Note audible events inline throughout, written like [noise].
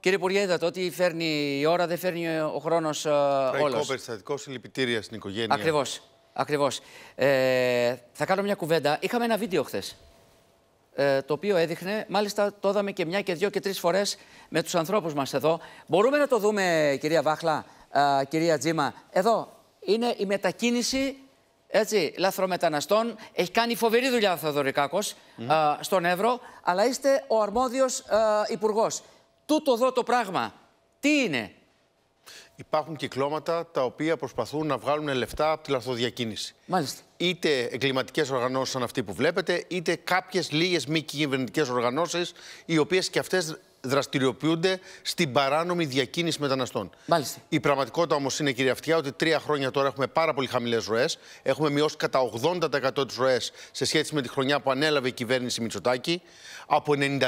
Κύριε Υπουργέ, είδατε ότι φέρνει η ώρα, δεν φέρνει ο χρόνος ε, όλο. Τραγικό περιστατικό, συλληπιτήρια στην οικογένεια. Ακριβώς. Ακριβώς. Ε, θα κάνω μια κουβέντα. Είχαμε ένα βίντεο χθες. Ε, το οποίο έδειχνε, μάλιστα το είδαμε και μια και δύο και τρεις φορές με τους ανθρώπους μας εδώ. Μπορούμε να το δούμε, κυρία Βάχλα, ε, κυρία Τζίμα. Εδώ είναι η μετακίνηση έτσι, λαθρομεταναστών. Έχει κάνει φοβερή δουλειά ο Θεοδωρικάκος mm. στον Εύρο, αλλά είστε ο αρμόδιος ε, τούτο εδώ το πράγμα, τι είναι. Υπάρχουν κυκλώματα τα οποία προσπαθούν να βγάλουν λεφτά από τη λαθοδιακίνηση. Μάλιστα. Είτε εγκληματικές οργανώσεις σαν αυτή που βλέπετε, είτε κάποιες λίγες μη κυβερνητικές οργανώσεις, οι οποίες και αυτές δραστηριοποιούνται στην παράνομη διακίνηση μεταναστών. Μάλιστα. Η πραγματικότητα όμως είναι, κυρία Αυτιά, ότι τρία χρόνια τώρα έχουμε πάρα πολύ χαμηλές ροές. Έχουμε μειώσει κατά 80% τις ροές σε σχέση με τη χρονιά που ανέλαβε η κυβέρνηση Μητσοτάκη. Από 92.000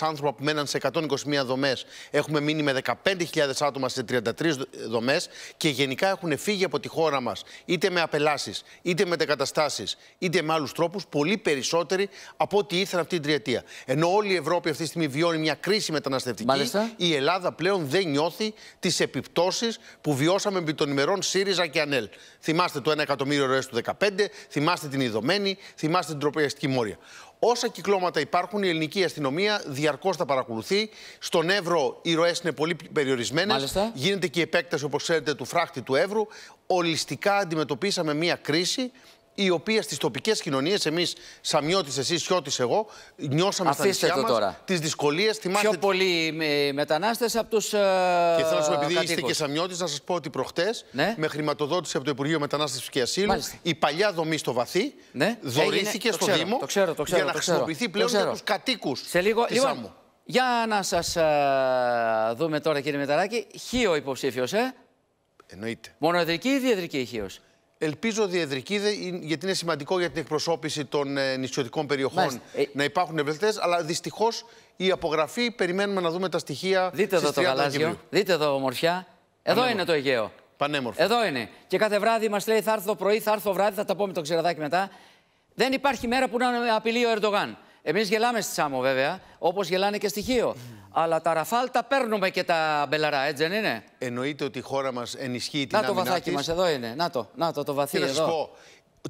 άνθρωποι που μέναν σε 121 δομές, έχουμε μείνει με 15.000 άτομα σε 33 δομές και γενικά έχουν φύγει από τη χώρα μας είτε με απελάσεις, είτε με καταστάσει, είτε με άλλους τρόπους πολύ περισσότεροι από ό,τι ήρθαν αυτή την τριετία. Ενώ όλη η Ευρώπη αυτή τη στιγμή βιώνει μια κρίση κρίση μεταναστευτική, η Ελλάδα πλέον δεν νιώθει τις επιπτώσεις που βιώσαμε με τον ημερών ΣΥΡΙΖΑ και ΑΝΕΛ. Θυμάστε το 1 εκατομμύριο ροές του 2015, θυμάστε την Ιδωμένη, θυμάστε την τροπιαστική μόρια. Όσα κυκλώματα υπάρχουν, η ελληνική αστυνομία διαρκώς τα παρακολουθεί. Στον Εύρο οι ροές είναι πολύ περιορισμένες. Γίνεται και η επέκταση, όπως ξέρετε, του φράχτη του Εύρου. Ολιστικά αντιμετωπίσαμε μία κρίση η οποία στις τοπικές κοινωνίες, εμείς, Σαμιώτης, εσεί Σιώτης, εγώ, νιώσαμε Αφήστε στα νησιά μας τις δυσκολίες. Θυμάστε... Πιο πολλοί ε, μετανάστες από τους. Ε, και θέλω να σου επειδή είστε και Σαμιώτης, να σας πω ότι προχτές, ναι. με χρηματοδότηση από το Υπουργείο Μετανάστευσης και Ασύλου, η παλιά δομή στο βαθύ ναι. δωρήθηκε στο ξέρω, Δήμο το ξέρω, το ξέρω, για να χρησιμοποιηθεί πλέον για τους κατοίκους. Σε λίγο. Λοιπόν, για να σας ε, δούμε τώρα, κύριε Μεταράκη. Χίο υποψήφιος, ε. Εννοείται. Μονοεδρική ή διεδρική Ελπίζω διεδρική, γιατί είναι σημαντικό για την εκπροσώπηση των ε, νησιωτικών περιοχών ε, να υπάρχουν ευελτέ, αλλά δυστυχώς η απογραφή περιμένουμε να δούμε τα στοιχεία. Δείτε εδώ το γαλάζιο, δείτε εδώ ομορφιά. Εδώ είναι το Αιγαίο. Πανέμορφο. Εδώ είναι. Και κάθε βράδυ μας λέει θα έρθω πρωί, θα έρθω βράδυ, θα τα πω με τον ξεραδάκι μετά. Δεν υπάρχει μέρα που να απειλεί ο Ερντογάν. Εμείς γελάμε στη Σάμο, βέβαια, όπως γελάνε και στοιχείο. Mm. Αλλά τα ραφάλ τα παίρνουμε και τα μπελαρά, έτσι δεν είναι. Εννοείται ότι η χώρα μας ενισχύει την άμυνα. Να το βαθάκι μας, εδώ είναι. Να το, να το, το βαθύ. εδώ. να σας πω,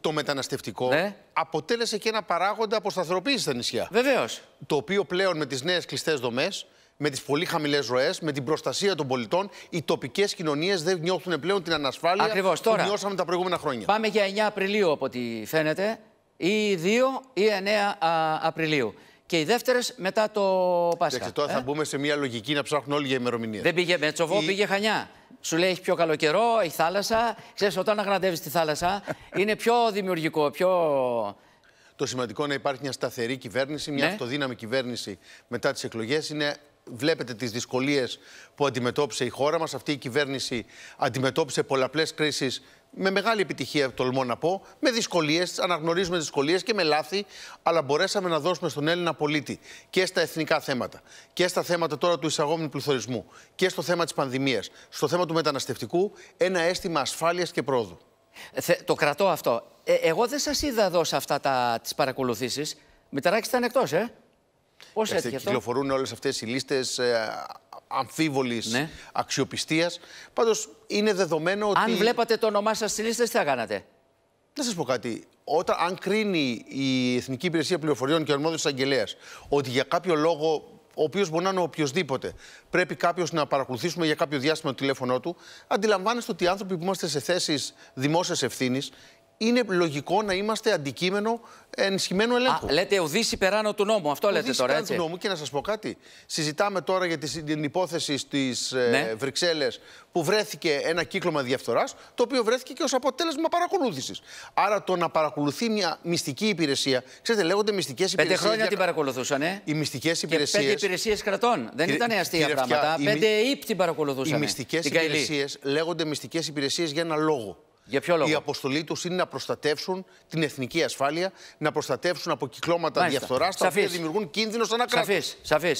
το μεταναστευτικό ναι. αποτέλεσε και ένα παράγοντα αποσταθεροποίηση στα νησιά. Βεβαίως. Το οποίο πλέον με τις νέες κλειστές δομές με τις πολύ χαμηλές ροές, με την προστασία των πολιτών, οι τοπικές κοινωνίες δεν νιώθουν πλέον την ανασφάλεια Ακριβώς, νιώσαμε τα προηγούμενα χρόνια. Πάμε για 9 Απριλίου, από ό,τι φαίνεται ή 2 ή 9 Απριλίου. Και οι δεύτερες μετά το Πάσχα. Εντάξει, τώρα θα ε? μπούμε σε μια λογική να ψάχνουν όλοι για ημερομηνία. Δεν πήγε Μετσοβό, η... πήγε Χανιά. Σου λέει έχει πιο καλό καιρό, έχει θάλασσα. Ξέρεις, όταν αγραντεύει τη θάλασσα [laughs] είναι πιο δημιουργικό, πιο. Το σημαντικό να υπάρχει μια σταθερή κυβέρνηση, μια ναι. αυτοδύναμη κυβέρνηση μετά τις εκλογές είναι βλέπετε τις δυσκολίες που αντιμετώπισε η χώρα μας. Αυτή η κυβέρνηση αντιμετώπισε πολλαπλές κρίσεις με μεγάλη επιτυχία, τολμώ να πω, με δυσκολίες, αναγνωρίζουμε δυσκολίες και με λάθη, αλλά μπορέσαμε να δώσουμε στον Έλληνα πολίτη και στα εθνικά θέματα και στα θέματα τώρα του εισαγόμενου πληθωρισμού και στο θέμα της πανδημίας, στο θέμα του μεταναστευτικού, ένα αίσθημα ασφάλειας και πρόοδου. το κρατώ αυτό. Ε, εγώ δεν σας είδα εδώ σε αυτά τις παρακολουθήσεις. Μητεράκι ήταν εκτός, ε. Πώς έτυχε Κυκλοφορούν όλες αυτές οι λίστες ε, αμφίβολης ναι. αξιοπιστίας. Πάντως είναι δεδομένο ότι. Αν βλέπατε το όνομά σας στη λίστα, τι θα κάνατε. Να σας πω κάτι. Όταν, αν κρίνει η Εθνική Υπηρεσία Πληροφοριών και ο αρμόδιο Αγγελέα ότι για κάποιο λόγο ο οποίος μπορεί να είναι οποιοδήποτε. Πρέπει κάποιος να παρακολουθήσουμε για κάποιο διάστημα το τηλέφωνό του. Αντιλαμβάνεστε ότι οι άνθρωποι που είμαστε σε θέσεις δημόσιας ευθύνης είναι λογικό να είμαστε αντικείμενο ενισχυμένου ελέγχου. Α, λέτε ουδή περάνω του νόμου. Αυτό λέτε τώρα. Υπεράνω του νόμου και να σας πω κάτι. Συζητάμε τώρα για την υπόθεση στις ε, ναι. Βρυξέλλες που βρέθηκε ένα κύκλωμα διαφθοράς, το οποίο βρέθηκε και ως αποτέλεσμα παρακολούθησης. Άρα το να παρακολουθεί μια μυστική υπηρεσία. Ξέρετε, λέγονται μυστικές υπηρεσίε. Πέντε χρόνια την παρακολουθούσαν. Ε? Οι μυστικές υπηρεσίες. Πέντε υπηρεσίες κρατών. Δεν ήταν αστεία πράγματα. Πέντε ύπ την παρακολουθούσαν. Οι μυστικές υπηρεσίες λέγονται μυστικές υπηρεσίες για ένα λόγο. Για ποιο λόγο? Η αποστολή τους είναι να προστατεύσουν την εθνική ασφάλεια, να προστατεύσουν από κυκλώματα διαφθοράς, τα οποία δημιουργούν κίνδυνο στον ακράτος. Σαφή.